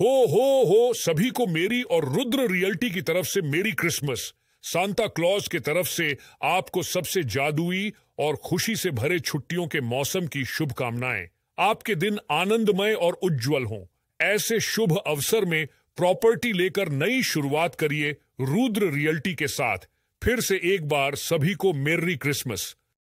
हो हो हो सभी को मेरी और रुद्र रियल्टी की तरफ से मेरी क्रिसमस सांता क्लॉज की तरफ से आपको सबसे जादुई और खुशी से भरे छुट्टियों के मौसम की शुभकामनाएं आपके दिन आनंदमय और उज्जवल हों ऐसे शुभ अवसर में प्रॉपर्टी लेकर नई शुरुआत करिए रुद्र रियल्टी के साथ फिर से एक बार सभी को मेरी क्रिसमस